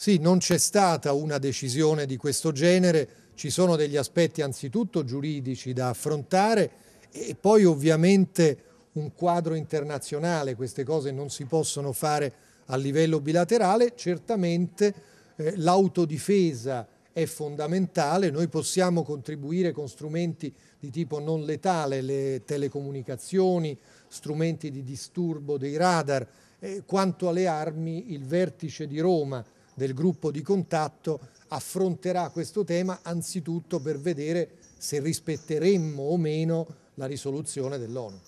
Sì, non c'è stata una decisione di questo genere, ci sono degli aspetti anzitutto giuridici da affrontare e poi ovviamente un quadro internazionale, queste cose non si possono fare a livello bilaterale, certamente eh, l'autodifesa è fondamentale, noi possiamo contribuire con strumenti di tipo non letale, le telecomunicazioni, strumenti di disturbo dei radar, eh, quanto alle armi il vertice di Roma del gruppo di contatto affronterà questo tema anzitutto per vedere se rispetteremmo o meno la risoluzione dell'ONU.